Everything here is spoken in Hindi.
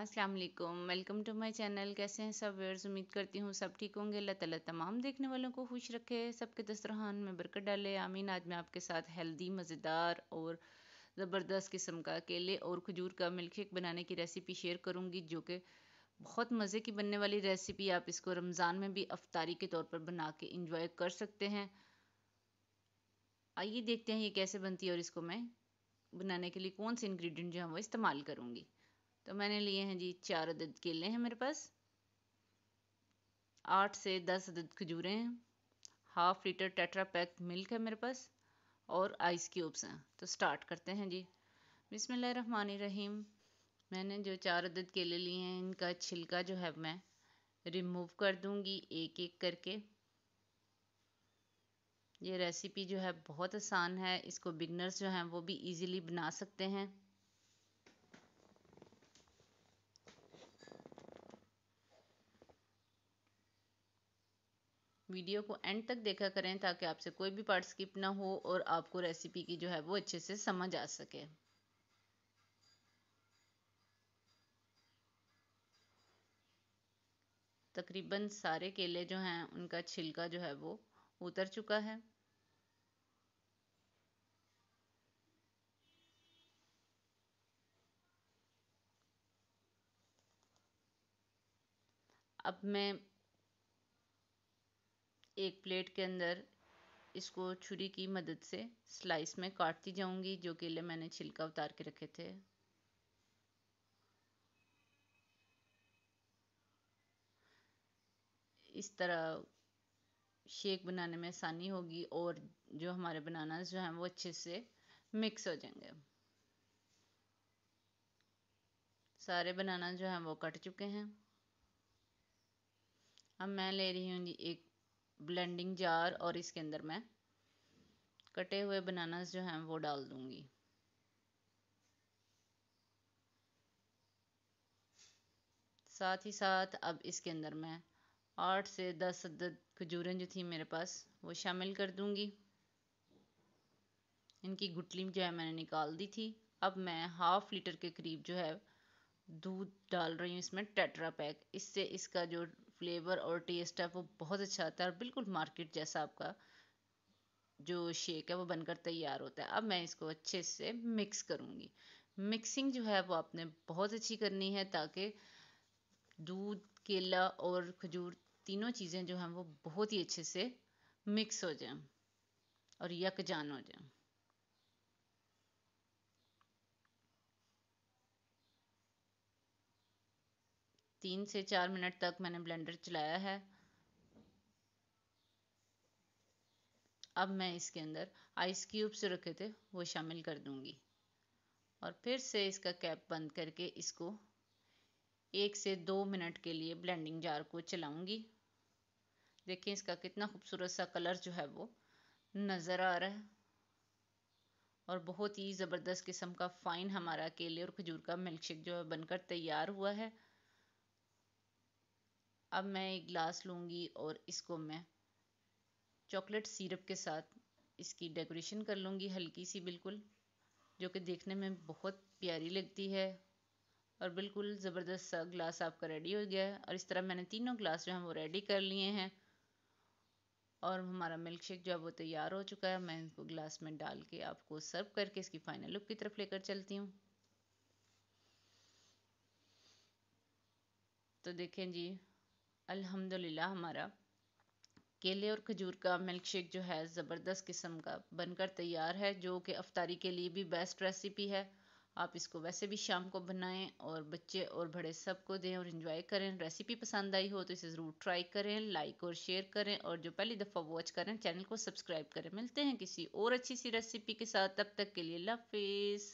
अस्सलाम वालेकुम वेलकम टू माय चैनल कैसे हैं सब वेयर्स उम्मीद करती हूँ सब ठीक होंगे अल्लाह ताला तमाम देखने वालों को खुश रखे सबके दस्तरहान में बरकत डाले आमीन आज मैं आपके साथ हेल्दी मज़ेदार और ज़बरदस्त किस्म का केले और खजूर का मिल्क शेक बनाने की रेसिपी शेयर करूँगी जो कि बहुत मज़े की बनने वाली रेसिपी आप इसको रमज़ान में भी अफ्तारी के तौर पर बना के इंजॉय कर सकते हैं आइए देखते हैं ये कैसे बनती है और इसको मैं बनाने के लिए कौन से इंग्रेडिएंट जो है वो इस्तेमाल करूँगी तो मैंने लिए हैं जी चार अदद केले हैं मेरे पास आठ से दस अदद खजूरें हैं half litre tetra pack milk है मेरे पास और आइस क्यूब्स हैं तो स्टार्ट करते हैं जी रहीम मैंने जो चार अदद केले लिए हैं इनका छिलका जो है मैं रिमूव कर दूंगी एक एक करके ये रेसिपी जो है बहुत आसान है इसको बिगनर्स जो हैं वो भी इजीली बना सकते हैं वीडियो को एंड तक देखा करें ताकि आपसे कोई भी पार्ट स्किप ना हो और आपको रेसिपी की जो है वो अच्छे से समझ आ सके तकरीबन सारे केले जो हैं उनका छिलका जो है वो उतर चुका है अब मैं एक प्लेट के अंदर इसको छुरी की मदद से स्लाइस में काटती जाऊंगी जो केले मैंने छिलका उतार के रखे थे इस तरह शेक बनाने में आसानी होगी और जो हमारे बनाना जो हैं वो अच्छे से मिक्स हो जाएंगे सारे बनाना जो हैं वो कट चुके हैं अब मैं ले रही हूँ जी एक ब्लेंडिंग जार और इसके अंदर मैं कटे हुए बनानास जो हैं वो डाल दूंगी साथ ही साथ अब इसके अंदर मैं आठ से दस अदद खजूरें जो थी मेरे पास वो शामिल कर दूंगी इनकी गुटली जो है मैंने निकाल दी थी अब मैं हाफ लीटर के करीब जो है दूध डाल रही हूँ इसमें टेट्रा पैक इससे इसका जो फ्लेवर और टेस्ट है वो बहुत अच्छा आता है और बिल्कुल मार्केट जैसा आपका जो शेक है वो बनकर तैयार होता है अब मैं इसको अच्छे से मिक्स करूँगी मिक्सिंग जो है वो आपने बहुत अच्छी करनी है ताकि दूध केला और खजूर तीनों चीज़ें जो हैं वो बहुत ही अच्छे से मिक्स हो जाएं और यकजान हो जाएं तीन से चार मिनट तक मैंने ब्लेंडर चलाया है अब मैं इसके अंदर आइस क्यूब्स रखे थे वो शामिल कर दूंगी और फिर से इसका कैप बंद करके इसको एक से दो मिनट के लिए ब्लेंडिंग जार को चलाऊंगी देखिए इसका कितना खूबसूरत सा कलर जो है वो नज़र आ रहा है और बहुत ही ज़बरदस्त किस्म का फ़ाइन हमारा केले और खजूर का मिल्कशेक जो है बनकर तैयार हुआ है अब मैं एक ग्लास लूँगी और इसको मैं चॉकलेट सिरप के साथ इसकी डेकोरेशन कर लूँगी हल्की सी बिल्कुल जो कि देखने में बहुत प्यारी लगती है और बिल्कुल ज़बरदस्त सा ग्लास आपका रेडी हो गया है और इस तरह मैंने तीनों ग्लास जो हैं वो रेडी कर लिए हैं और हमारा मिल्क शेक जो है वो तैयार हो चुका है मैं इनको ग्लास में डाल के आपको सर्व करके इसकी फाइनल लुक की तरफ लेकर चलती हूँ तो देखें जी अल्हम्दुलिल्लाह हमारा केले और खजूर का मिल्क शेक जो है ज़बरदस्त किस्म का बनकर तैयार है जो कि अफ्तारी के लिए भी बेस्ट रेसिपी है आप इसको वैसे भी शाम को बनाएं और बच्चे और बड़े सबको दें और इन्जॉय करें रेसिपी पसंद आई हो तो इसे ज़रूर ट्राई करें लाइक और शेयर करें और जो पहली दफ़ा वॉच करें चैनल को सब्सक्राइब करें मिलते हैं किसी और अच्छी सी रेसिपी के साथ तब तक के लिए लाफि